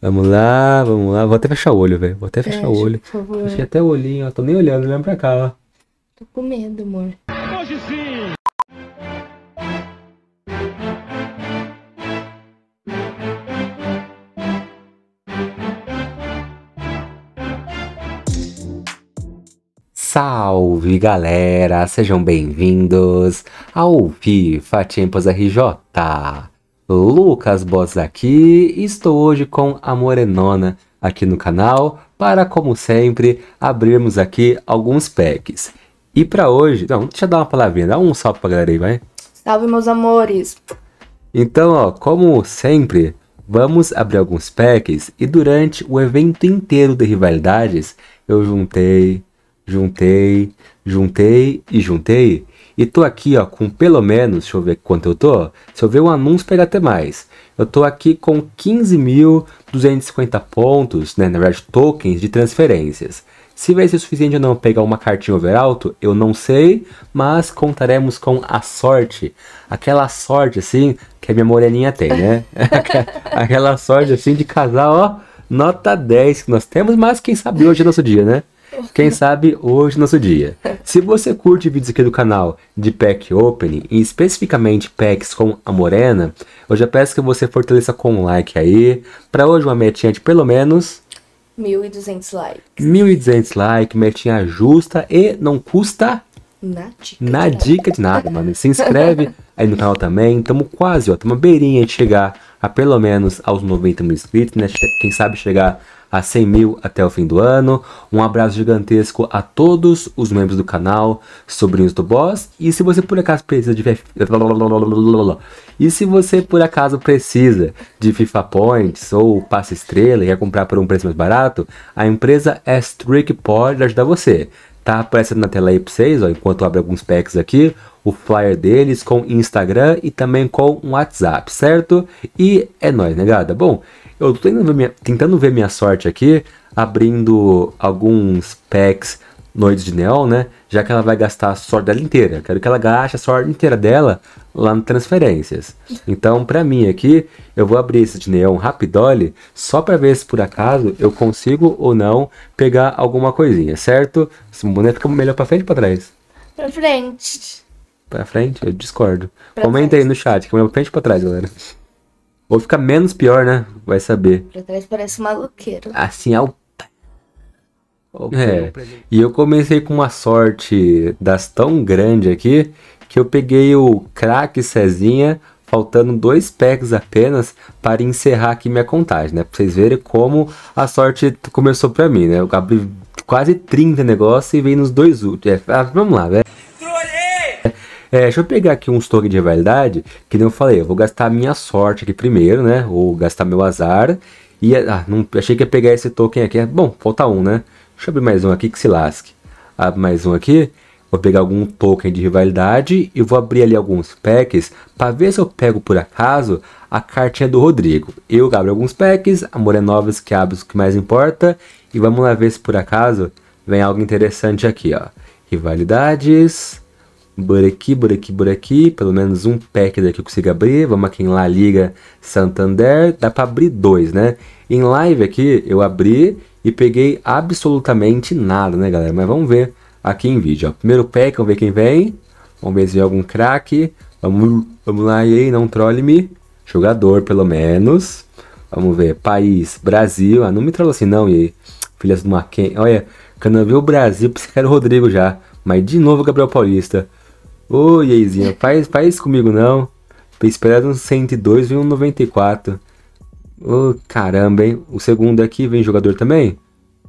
Vamos lá, vamos lá. Vou até fechar o olho, velho. Vou até é, fechar Fecha, o olho. Por favor. Fechei até o olhinho, ó. Tô nem olhando, olhando pra cá, ó. Tô com medo, amor. Hoje sim! Salve galera, sejam bem-vindos ao FIFA Tempos RJ. Lucas Boss aqui estou hoje com a Morenona aqui no canal para, como sempre, abrirmos aqui alguns packs. E para hoje, não, deixa eu dar uma palavrinha, dá um salve pra galera aí, vai. Salve, meus amores! Então, ó, como sempre, vamos abrir alguns packs e durante o evento inteiro de rivalidades, eu juntei, juntei, juntei e juntei e tô aqui, ó, com pelo menos, deixa eu ver quanto eu tô. Se eu ver um anúncio, pega até mais. Eu tô aqui com 15.250 pontos, né, na verdade, tokens de transferências. Se vai ser suficiente ou não pegar uma cartinha overalto, eu não sei, mas contaremos com a sorte. Aquela sorte, assim, que a minha moreninha tem, né? Aquela sorte, assim, de casar, ó, nota 10 que nós temos, mas quem sabe hoje é nosso dia, né? Quem sabe hoje nosso dia. Se você curte vídeos aqui do canal de pack opening e especificamente packs com a morena, eu já peço que você fortaleça com um like aí. Para hoje uma metinha de pelo menos 1.200 likes. 1.200 likes, metinha justa e não custa na dica, na de, dica nada. de nada, mano. Se inscreve aí no canal também. Tamo quase, ó, tamo beirinha de chegar a pelo menos aos 90 mil inscritos, né? Quem sabe chegar a 100 mil até o fim do ano. Um abraço gigantesco a todos os membros do canal, sobrinhos do boss. E se você por acaso precisa de e se você por acaso precisa de FIFA Points ou Passa Estrela e quer comprar por um preço mais barato, a empresa s pode ajudar você. Tá aparecendo na tela aí para vocês, ó, enquanto eu abro alguns packs aqui, o flyer deles com Instagram e também com WhatsApp, certo? E é nóis, negada. Né, Bom, eu tô tentando ver, minha, tentando ver minha sorte aqui, abrindo alguns packs noites de Neon, né? Já que ela vai gastar a sorte dela inteira. Quero que ela gaste a sorte inteira dela lá no Transferências. Então, para mim aqui, eu vou abrir esse de Neon Rapidoli só para ver se por acaso eu consigo ou não pegar alguma coisinha, certo? Esse boneco fica melhor para frente ou pra trás? Pra frente. Pra frente? Eu discordo. Pra Comenta trás. aí no chat, que é melhor pra frente ou pra trás, galera. Ou fica menos pior, né? Vai saber. Pra trás parece maluqueiro. Assim, ao é, e eu comecei com uma sorte das tão grande aqui que eu peguei o craque Cezinha, faltando dois packs apenas para encerrar aqui minha contagem, né? Pra vocês verem como a sorte começou pra mim, né? Eu abri quase 30 negócios e veio nos dois últimos. É, ah, vamos lá, velho. Né? É, deixa eu pegar aqui uns tokens de rivalidade, que nem eu falei, eu vou gastar minha sorte aqui primeiro, né? Ou gastar meu azar. E ah, não, achei que ia pegar esse token aqui. Bom, falta um, né? Deixa eu abrir mais um aqui que se lasque. Abro mais um aqui. Vou pegar algum token de rivalidade e vou abrir ali alguns packs para ver se eu pego por acaso a cartinha do Rodrigo. Eu abro alguns packs, Amor é Novas que abre os que mais importa e vamos lá ver se por acaso vem algo interessante aqui, ó. Rivalidades, por aqui, por aqui, por aqui, pelo menos um pack daqui eu consigo abrir. Vamos aqui em La Liga Santander, dá para abrir dois, né? Em live aqui eu abri e peguei absolutamente nada, né, galera? Mas vamos ver aqui em vídeo, ó. Primeiro pack, vamos ver quem vem. Vamos ver se vem algum craque. Vamos, vamos lá, aí, não trole me. Jogador, pelo menos. Vamos ver, país, Brasil. Ah, não me trola assim não, e aí. Filhas do Maquen. Olha, quando eu vi o Brasil, pensei que era o Rodrigo já. Mas de novo Gabriel Paulista. Ô, oh, Yeizinha, faz, faz comigo não. Esperado um 102 e um 94. Ô, oh, caramba, hein? O segundo aqui vem jogador também?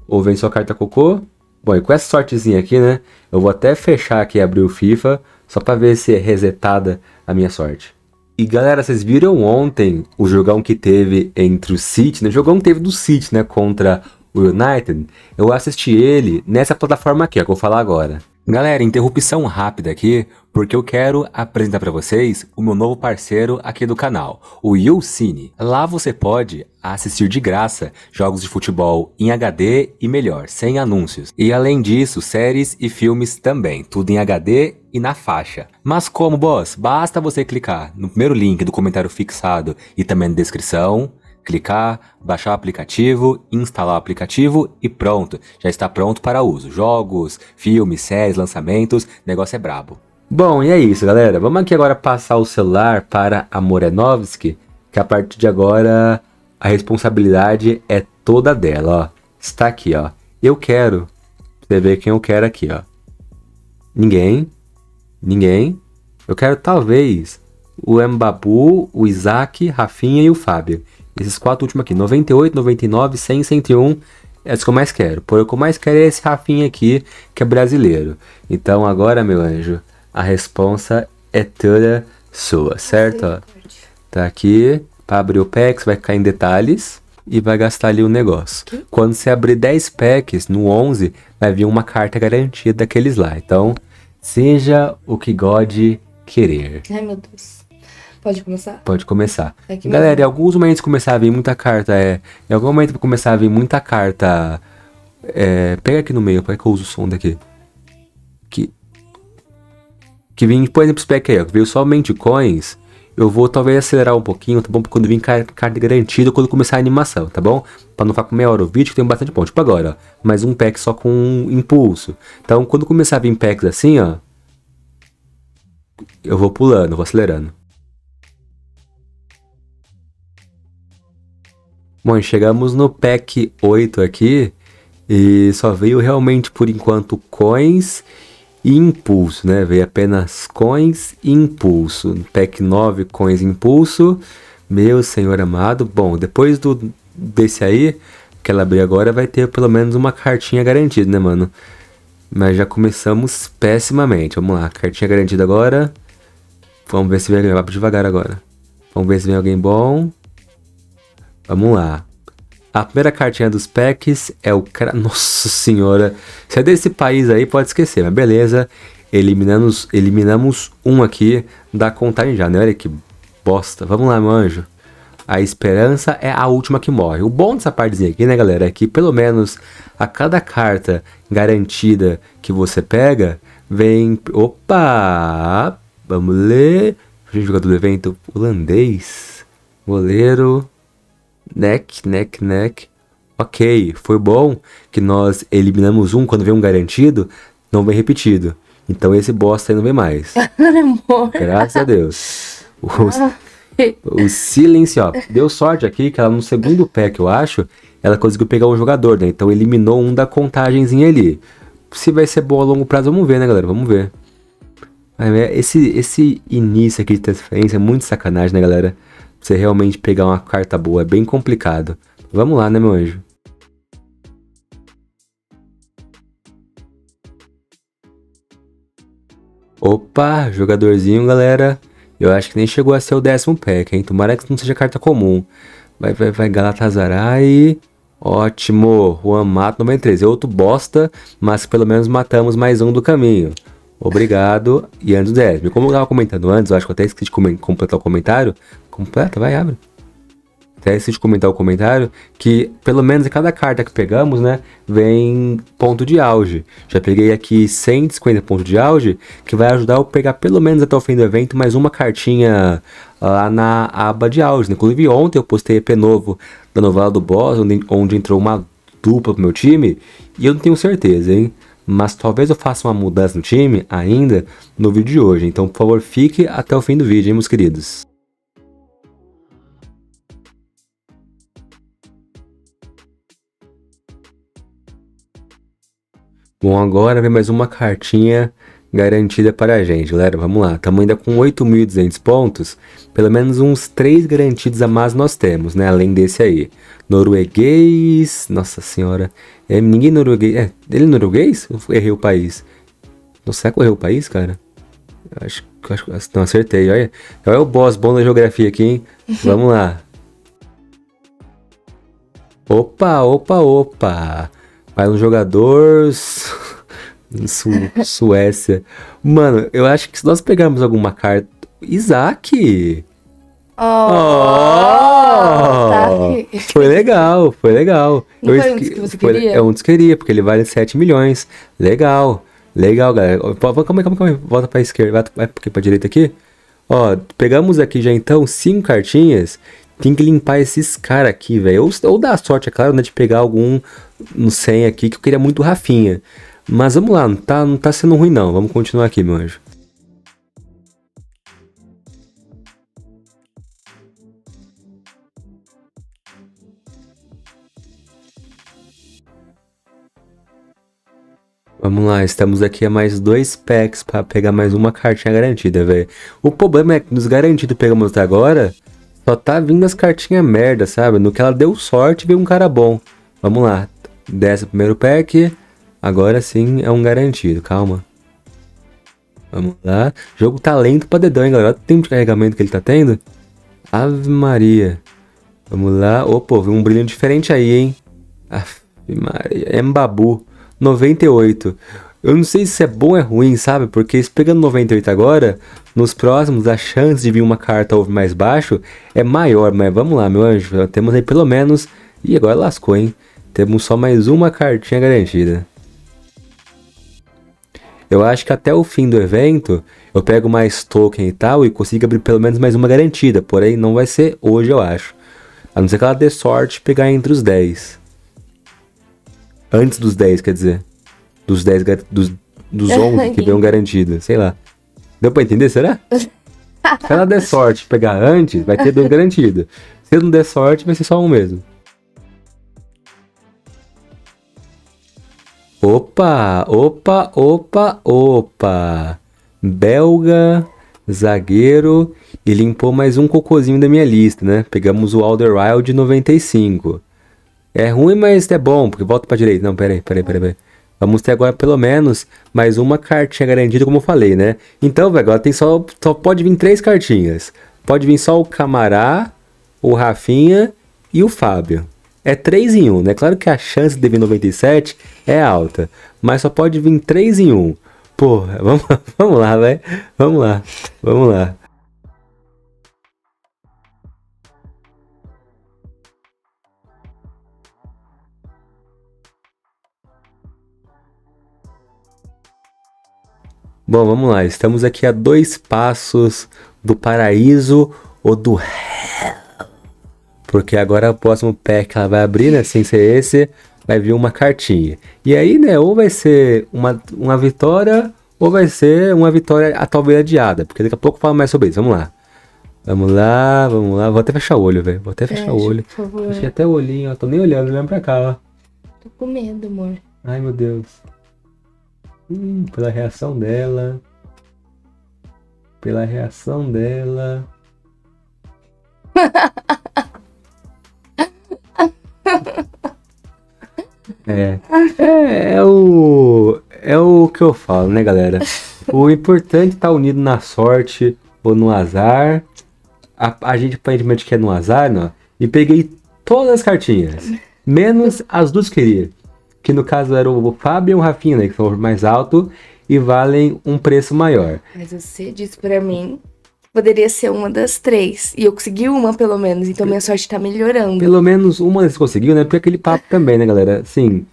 Ou vem só carta cocô? Bom, e com essa sortezinha aqui, né? Eu vou até fechar aqui e abrir o FIFA, só pra ver se é resetada a minha sorte. E galera, vocês viram ontem o jogão que teve entre o City, né? O jogão que teve do City, né? Contra o United. Eu assisti ele nessa plataforma aqui, ó, que eu vou falar agora. Galera, interrupção rápida aqui, porque eu quero apresentar para vocês o meu novo parceiro aqui do canal, o YouCine. Lá você pode assistir de graça jogos de futebol em HD e melhor, sem anúncios. E além disso, séries e filmes também, tudo em HD e na faixa. Mas como, boss? Basta você clicar no primeiro link do comentário fixado e também na descrição clicar, baixar o aplicativo, instalar o aplicativo e pronto, já está pronto para uso. Jogos, filmes, séries, lançamentos, negócio é brabo. Bom, e é isso, galera. Vamos aqui agora passar o celular para a Morenovski, que a partir de agora a responsabilidade é toda dela, ó. Está aqui, ó. Eu quero. Você vê quem eu quero aqui, ó. Ninguém. Ninguém. Eu quero talvez o Mbabu, o Isaac, Rafinha e o Fábio. Esses quatro últimos aqui, 98, 99, 100, 101, é isso que eu mais quero. Por o que eu mais quero é esse Rafinha aqui, que é brasileiro. Então agora, meu anjo, a responsa é toda sua, certo? tá aqui, para abrir o pack, vai ficar em detalhes e vai gastar ali o negócio. Que? Quando você abrir 10 packs, no 11, vai vir uma carta garantida daqueles lá. Então, seja o que God querer. Ai, meu Deus. Pode começar? Pode começar. É Galera, mesmo. em alguns momentos começar a vir muita carta. É, em algum momento começar a vir muita carta. É, pega aqui no meio, para que eu uso o som daqui. Que. Que vem, por exemplo, esse pack aí, ó, que veio somente coins. Eu vou talvez acelerar um pouquinho, tá bom? Porque Quando vir carta, carta garantida, quando começar a animação, tá bom? Pra não ficar com meia hora o vídeo, que tem bastante ponto. Tipo agora, ó, mais um pack só com um impulso. Então, quando começar a vir packs assim, ó. Eu vou pulando, vou acelerando. Bom, chegamos no pack 8 aqui e só veio realmente por enquanto coins e impulso, né? Veio apenas coins e impulso. Pack 9 coins e impulso. Meu senhor amado. Bom, depois do desse aí, que ela abriu agora, vai ter pelo menos uma cartinha garantida, né, mano? Mas já começamos pessimamente. Vamos lá, cartinha garantida agora. Vamos ver se vem alguém. Vai devagar agora. Vamos ver se vem alguém bom. Vamos lá. A primeira cartinha dos packs é o... Nossa senhora. Se é desse país aí, pode esquecer, mas beleza. Eliminamos, eliminamos um aqui da contagem já, né? Olha que bosta. Vamos lá, meu anjo. A esperança é a última que morre. O bom dessa partezinha aqui, né, galera, é que pelo menos a cada carta garantida que você pega, vem... Opa! Vamos ler. Jogador do evento holandês. Goleiro. Neck, neck, neck. Ok, foi bom que nós eliminamos um quando vem um garantido, não vem repetido. Então esse bosta aí não vem mais. Graças a Deus. O, o silêncio, ó. Deu sorte aqui que ela no segundo pé que eu acho, ela conseguiu pegar um jogador, né? Então eliminou um da contagemzinha ali. Se vai ser bom a longo prazo, vamos ver, né, galera? Vamos ver. É, esse, esse início aqui de transferência é muito sacanagem, né, galera? você realmente pegar uma carta boa é bem complicado. Vamos lá, né, meu anjo? Opa, jogadorzinho, galera. Eu acho que nem chegou a ser o décimo pack, hein? Tomara que não seja carta comum. Vai, vai, vai, Galatasaray. Ótimo, Juan Mato 93. É outro bosta, mas pelo menos matamos mais um do caminho. Obrigado, e antes 10. Como eu tava comentando antes, eu acho que eu até esqueci de completar o comentário. Completa, vai, abre. Até esqueci comentar o comentário que, pelo menos a cada carta que pegamos, né, vem ponto de auge. Já peguei aqui 150 pontos de auge, que vai ajudar eu pegar pelo menos até o fim do evento mais uma cartinha lá ah, na aba de auge. Inclusive ontem eu postei EP novo da novela do Boss, onde, onde entrou uma dupla pro meu time, e eu não tenho certeza, hein? Mas talvez eu faça uma mudança no time ainda no vídeo de hoje. Então, por favor, fique até o fim do vídeo, hein, meus queridos. Bom, agora vem mais uma cartinha garantida para a gente, galera. Vamos lá. Estamos ainda com 8.200 pontos. Pelo menos uns 3 garantidos a mais nós temos, né? Além desse aí. Norueguês. Nossa senhora. É, ninguém norueguês. É, ele é norueguês? Eu errei o país. Não será que eu errei o país, cara? acho que não acertei. Olha, olha o boss bom da geografia aqui, hein? Vamos lá. Opa, opa, opa. Vai um jogador Su Suécia. Mano, eu acho que se nós pegarmos alguma carta. Isaac! Oh! Tá oh! Foi legal, foi legal. Não eu foi um dos que você foi, queria? É um dos que queria, porque ele vale 7 milhões. Legal, legal, galera. Calma aí, calma aí, Volta pra esquerda, vai pra, direita aqui. Ó, pegamos aqui já então cinco cartinhas. Tem que limpar esses caras aqui, velho. Ou, ou dar sorte, é claro, né? De pegar algum no 100 aqui, que eu queria muito Rafinha. Mas vamos lá, não tá, não tá sendo ruim não. Vamos continuar aqui, meu anjo. Vamos lá, estamos aqui a mais dois packs para pegar mais uma cartinha garantida, velho. O problema é que nos garantido pegamos até agora só tá vindo as cartinhas merda, sabe? No que ela deu sorte, veio um cara bom. Vamos lá. Desce o primeiro pack. Agora sim é um garantido, calma. Vamos lá. Jogo tá lento pra dedão, hein, galera? Olha o tempo de carregamento que ele tá tendo. Ave Maria. Vamos lá. Opa, viu um brilho diferente aí, hein? Ave Maria. Mbabu. 98. Eu não sei se é bom ou é ruim, sabe? Porque se pegando 98 agora, nos próximos a chance de vir uma carta over mais baixo é maior. Mas vamos lá, meu anjo. Temos aí pelo menos. E agora lascou, hein? Temos só mais uma cartinha garantida. Eu acho que até o fim do evento eu pego mais token e tal e consigo abrir pelo menos mais uma garantida. Porém, não vai ser hoje, eu acho. A não ser que ela dê sorte pegar entre os 10. Antes dos 10, quer dizer dos 10, dos, dos 11 que um garantido, sei lá. Deu pra entender, será? Se ela der sorte pegar antes, vai ter dois garantidos. Se não der sorte, vai ser só um mesmo. Opa, opa, opa, opa. Belga, zagueiro e limpou mais um cocôzinho da minha lista, né? Pegamos o Alderweireld 95. É ruim, mas é bom, porque volta pra direita. Não, peraí, peraí, peraí. peraí. Vamos ter é agora pelo menos mais uma cartinha garantida, como eu falei, né? Então, velho, agora tem só, só pode vir três cartinhas. Pode vir só o Camará, o Rafinha e o Fábio. É 3 em 1, né? Claro que a chance de vir 97 é alta, mas só pode vir 3 em 1. Pô, vamos, vamos lá, velho. Vamos lá, vamos lá. Né? Bom, vamos lá. Estamos aqui a dois passos do paraíso ou do hell. Porque agora o próximo pack que ela vai abrir, né? Sem ser esse, vai vir uma cartinha. E aí, né? Ou vai ser uma, uma vitória, ou vai ser uma vitória a talvez adiada. Porque daqui a pouco eu falo mais sobre isso. Vamos lá. Vamos lá, vamos lá. Vou até fechar o olho, velho. Vou até fechar o olho. Por favor. Fechei até o olhinho, ó. Tô nem olhando, olhando pra cá, ó. Tô com medo, amor. Ai, meu Deus. Hum, pela reação dela. Pela reação dela. É, é, é, o, é o que eu falo, né, galera? O importante é tá estar unido na sorte ou no azar. A, a gente aparentemente quer é no azar, né? E peguei todas as cartinhas, menos as duas que queria que no caso eram o Fábio e o Rafinha, né, que são mais altos e valem um preço maior. Mas você disse para mim poderia ser uma das três. E eu consegui uma, pelo menos. Então minha sorte tá melhorando. Pelo menos uma você conseguiu, né? Porque aquele papo também, né, galera? sim.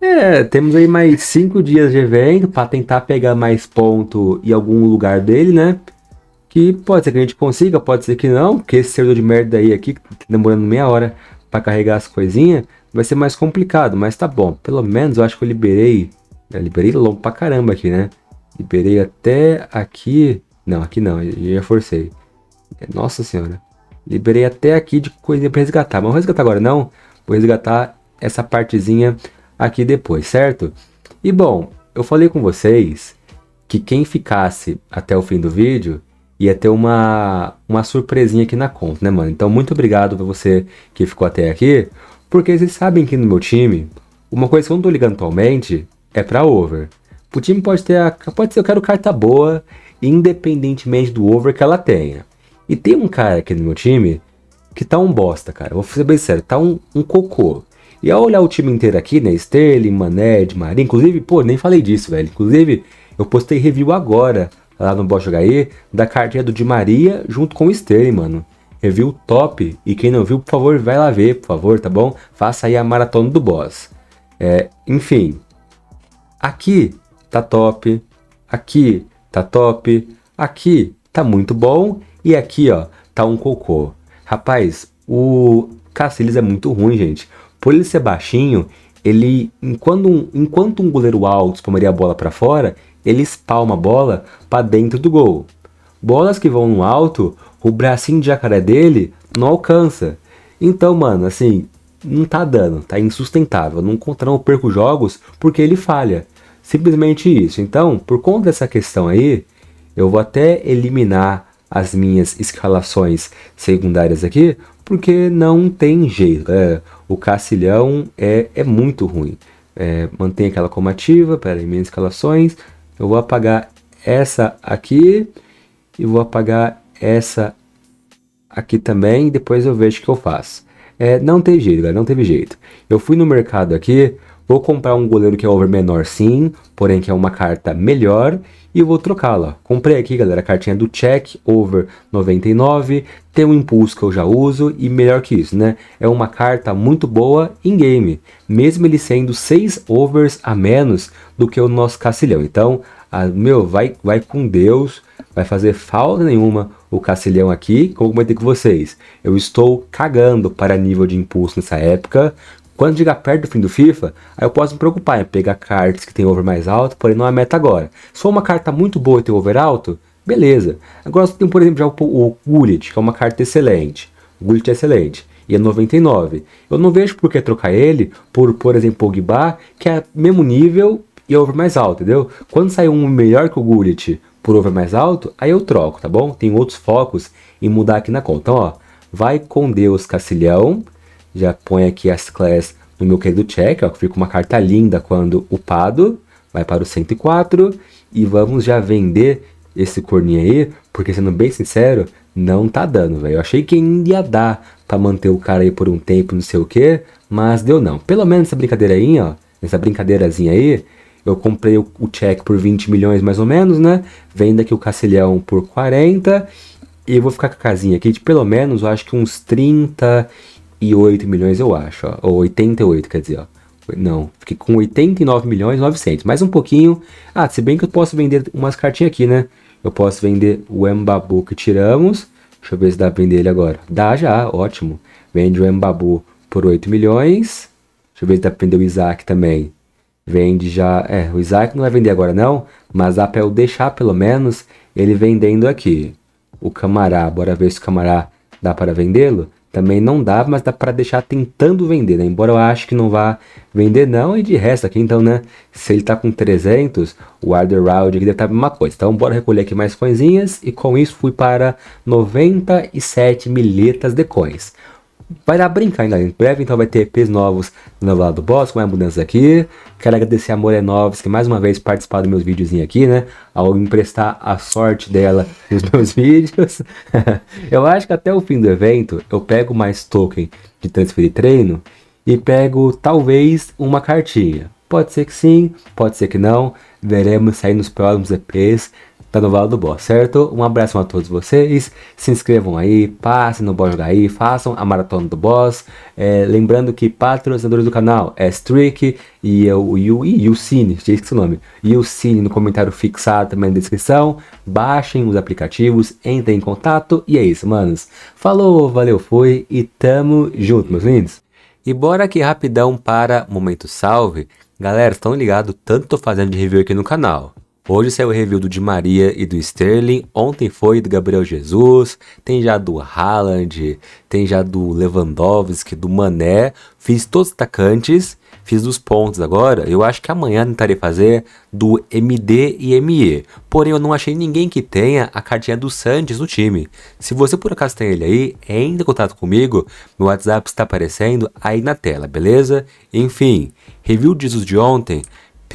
É, temos aí mais cinco dias de evento para tentar pegar mais ponto em algum lugar dele, né? Que pode ser que a gente consiga, pode ser que não, porque esse servidor de merda aí aqui, tá demorando meia hora para carregar as coisinhas, vai ser mais complicado, mas tá bom. Pelo menos eu acho que eu liberei, eu né, liberei longo pra caramba aqui, né? Liberei até aqui, não, aqui não, eu já forcei. É, nossa senhora. Liberei até aqui de coisinha para resgatar, mas vou resgatar agora não, vou resgatar essa partezinha aqui depois, certo? E bom, eu falei com vocês que quem ficasse até o fim do vídeo ia ter uma, uma surpresinha aqui na conta, né, mano? Então, muito obrigado pra você que ficou até aqui, porque vocês sabem que no meu time, uma coisa que eu não tô ligando atualmente é pra over. O time pode ter a, pode ser, eu quero carta boa, independentemente do over que ela tenha. E tem um cara aqui no meu time que tá um bosta, cara. Vou ser bem sério, tá um, um cocô. E ao olhar o time inteiro aqui, né? Sterling, Mané, de Maria, inclusive, pô, nem falei disso, velho. Inclusive, eu postei review agora lá no Bojogaê da carteira do Di Maria junto com o Sterling, mano. Review top. E quem não viu, por favor, vai lá ver, por favor, tá bom? Faça aí a maratona do boss. É, enfim. Aqui tá top. Aqui tá top. Aqui tá muito bom. E aqui, ó, tá um cocô. Rapaz, o Cacilis é muito ruim, gente. Por ele ser baixinho, ele enquanto um, enquanto um goleiro alto espalmaria a bola para fora, ele espalma a bola para dentro do gol. Bolas que vão no alto, o bracinho de jacaré dele não alcança. Então, mano, assim, não tá dando, tá insustentável. Não, não perco jogos porque ele falha. Simplesmente isso. Então, por conta dessa questão aí, eu vou até eliminar as minhas escalações secundárias aqui, porque não tem jeito. É, o Cacilhão é, é muito ruim. É, mantém aquela comativa, ativa, peraí, minhas escalações, eu vou apagar essa aqui e vou apagar essa aqui também. Depois eu vejo o que eu faço. É, não tem jeito, galera, não teve jeito. Eu fui no mercado aqui, vou comprar um goleiro que é over menor sim, porém que é uma carta melhor e vou trocá-la. Comprei aqui, galera, a cartinha do check over 99, tem um impulso que eu já uso e melhor que isso, né? É uma carta muito boa em game, mesmo ele sendo 6 overs a menos do que o nosso cacilhão. Então, a, meu, vai, vai com Deus, vai fazer falta nenhuma o Cacilhão aqui, como comentei com vocês, eu estou cagando para nível de impulso nessa época, quando chegar perto do fim do FIFA, aí eu posso me preocupar em pegar cartas que tem over mais alto, porém não é meta agora. Se for uma carta muito boa e tem over alto, beleza. Agora você tem, por exemplo, já o, o Gullit, que é uma carta excelente. O Gullit é excelente. E é 99. Eu não vejo por que trocar ele por, por exemplo, Pogba, que é mesmo nível e over mais alto, entendeu? Quando sair um melhor que o Gullit por over mais alto, aí eu troco, tá bom? Tem outros focos em mudar aqui na conta. Então, ó, vai com Deus, Cacilhão já põe aqui as classes no meu querido check, ó, que fica uma carta linda quando upado, vai para o 104 e vamos já vender esse corninho aí, porque sendo bem sincero, não tá dando, velho. Eu achei que ainda ia dar para manter o cara aí por um tempo, não sei o que, mas deu não. Pelo menos essa brincadeira aí, ó, essa brincadeirazinha aí, eu comprei o, check por 20 milhões mais ou menos, né? Vendo aqui o Cacilhão por 40 e eu vou ficar com a casinha aqui de pelo menos, eu acho que uns 30 88 milhões, eu acho, ó, ou 88, quer dizer, ó. Não, fiquei com 89 milhões 900, mais um pouquinho. Ah, se bem que eu posso vender umas cartinhas aqui, né? Eu posso vender o Mbabu que tiramos. Deixa eu ver se dá pra vender ele agora. Dá já, ótimo. Vende o Mbabu por 8 milhões. Deixa eu ver se dá pra vender o Isaac também. Vende já. É, o Isaac não vai vender agora não, mas dá pra eu deixar pelo menos ele vendendo aqui. O Camará, bora ver se o Camará dá para vendê-lo também não dá, mas dá para deixar tentando vender, né? Embora eu acho que não vá vender não, e de resto aqui então, né, se ele tá com 300, o Round aqui deve estar tá a mesma coisa. Então bora recolher aqui mais coisinhas e com isso fui para 97 milhetas de coins vai dar brincar ainda em breve, então vai ter EPs novos do novo lado do boss, com a mudança aqui. Quero agradecer a Morenovs, que mais uma vez participar dos meus videozinhos aqui, né? Ao emprestar a sorte dela nos meus vídeos. eu acho que até o fim do evento eu pego mais token de transferir treino e pego talvez uma cartinha. Pode ser que sim, pode ser que não. Veremos aí nos próximos EPs tá no novela do boss, certo? Um abraço a todos vocês, se inscrevam aí, passem no boss Jogar aí, façam a maratona do Boss. É, lembrando que patrocinadores do canal é Streak e é o Yucine, já esqueci o nome. Yucine no comentário fixado também na descrição. Baixem os aplicativos, entrem em contato e é isso, manos. Falou, valeu, foi e tamo junto, meus lindos. E bora aqui rapidão para momento salve. Galera, estão ligados, tanto tô fazendo de review aqui no canal. Hoje saiu o review do Di Maria e do Sterling, ontem foi do Gabriel Jesus, tem já do Haaland, tem já do Lewandowski, do Mané, fiz todos os atacantes, fiz dos pontos agora, eu acho que amanhã tentarei fazer do MD e ME, porém eu não achei ninguém que tenha a cartinha do Santos no time. Se você por acaso tem ele aí, entre em contato comigo, meu WhatsApp está aparecendo aí na tela, beleza? Enfim, review disso de ontem,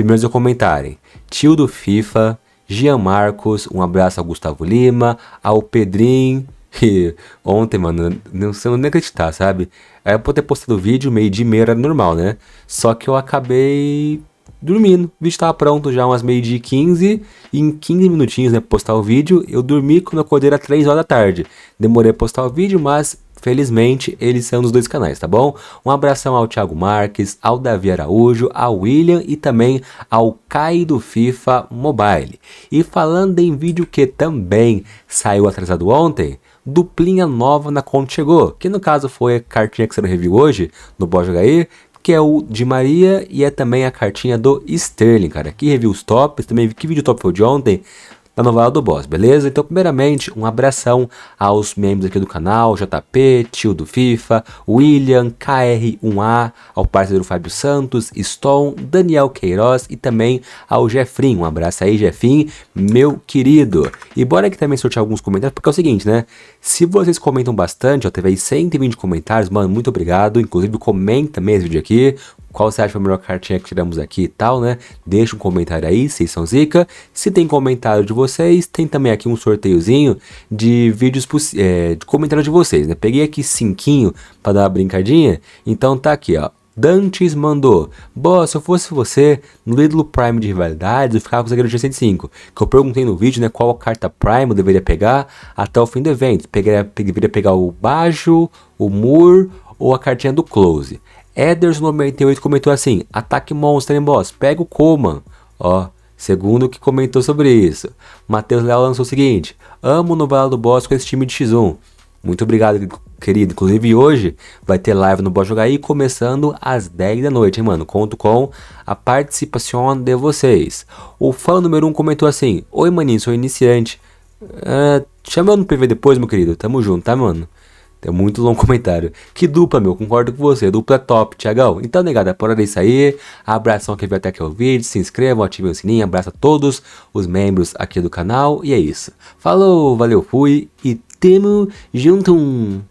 Primeiros a comentarem: Tio do FIFA, Gia Marcos, um abraço ao Gustavo Lima, ao Pedrinho. E ontem, mano, não sei nem acreditar, sabe? Era é, pra eu ter postado o vídeo, meio de meia era normal, né? Só que eu acabei dormindo. O vídeo tava pronto já umas meio de 15 e em 15 minutinhos, né, postar o vídeo, eu dormi quando eu acordei era 3 horas da tarde. Demorei a postar o vídeo, mas Felizmente, eles são nos dois canais, tá bom? Um abração ao Thiago Marques, ao Davi Araújo, ao William e também ao Kai do FIFA Mobile. E falando em vídeo que também saiu atrasado ontem, duplinha nova na conta chegou, que no caso foi a cartinha que você review hoje no Bode HE, que é o de Maria e é também a cartinha do Sterling, cara. Que reviews tops, também que vídeo top foi de ontem da tá novela do Boss, beleza? Então, primeiramente, um abração aos membros aqui do canal, JP, Tio do FIFA, William, KR1A, ao parceiro Fábio Santos, Stone, Daniel Queiroz e também ao Jefrim. Um abraço aí, Jefrim, meu querido. E bora aqui também sortear alguns comentários, porque é o seguinte, né? Se vocês comentam bastante, ó, teve aí 120 comentários, mano, muito obrigado. Inclusive, comenta mesmo vídeo aqui, qual você acha a melhor cartinha que tiramos aqui e tal, né? Deixa um comentário aí, vocês são zica. Se tem comentário de vocês, tem também aqui um sorteiozinho de vídeos, é, de comentário de vocês, né? Peguei aqui cinquinho para dar uma brincadinha, então tá aqui, ó. Dantes mandou. Boa, se eu fosse você, no Lidl Prime de rivalidades, eu ficava com o zagueiro G105. Que eu perguntei no vídeo, né, qual carta Prime eu deveria pegar até o fim do evento. Pegaria, deveria pegar o Bajo, o Moore ou a cartinha do Close. Eders98 comentou assim: ataque monstro em boss, pega o Coman. Ó, segundo que comentou sobre isso. Matheus Léo lançou o seguinte: amo no Bala do Boss com esse time de X1. Muito obrigado, querido. Inclusive, hoje vai ter live no Boss Jogar aí, começando às 10 da noite, hein, mano? Conto com a participação de vocês. O fã número 1 um comentou assim: Oi, maninho, sou iniciante. Uh, é, chama eu no PV depois, meu querido. Tamo junto, tá, mano? É muito longo comentário. Que dupla, meu. Concordo com você. Dupla top, Tiagão. Então, negada, por hora isso aí. Abração que veio até aqui o vídeo. Se inscrevam, ativem o sininho. Abraço a todos os membros aqui do canal. E é isso. Falou, valeu, fui. E temo junto.